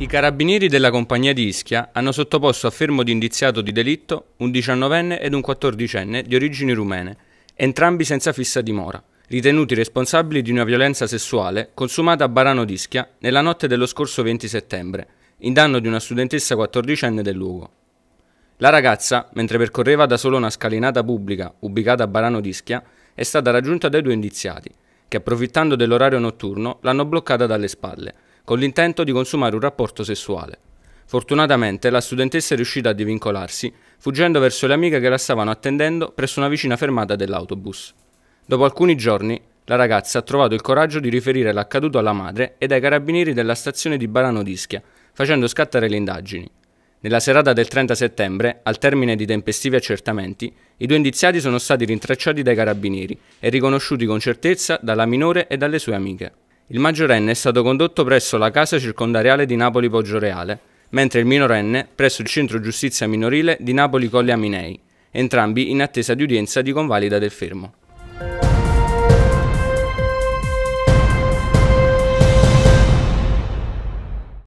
I carabinieri della compagnia di Ischia hanno sottoposto a fermo di indiziato di delitto un 19enne ed un 14enne di origini rumene, entrambi senza fissa dimora, ritenuti responsabili di una violenza sessuale consumata a Barano d'Ischia nella notte dello scorso 20 settembre, in danno di una studentessa 14enne del luogo. La ragazza, mentre percorreva da solo una scalinata pubblica ubicata a Barano d'Ischia, è stata raggiunta dai due indiziati, che approfittando dell'orario notturno l'hanno bloccata dalle spalle, con l'intento di consumare un rapporto sessuale. Fortunatamente la studentessa è riuscita a divincolarsi, fuggendo verso le amiche che la stavano attendendo presso una vicina fermata dell'autobus. Dopo alcuni giorni, la ragazza ha trovato il coraggio di riferire l'accaduto alla madre ed ai carabinieri della stazione di Barano d'Ischia, facendo scattare le indagini. Nella serata del 30 settembre, al termine di tempestivi accertamenti, i due indiziati sono stati rintracciati dai carabinieri e riconosciuti con certezza dalla minore e dalle sue amiche. Il maggiorenne è stato condotto presso la casa circondariale di Napoli Poggioreale, mentre il minorenne presso il centro giustizia minorile di Napoli Colle Aminei, entrambi in attesa di udienza di convalida del fermo.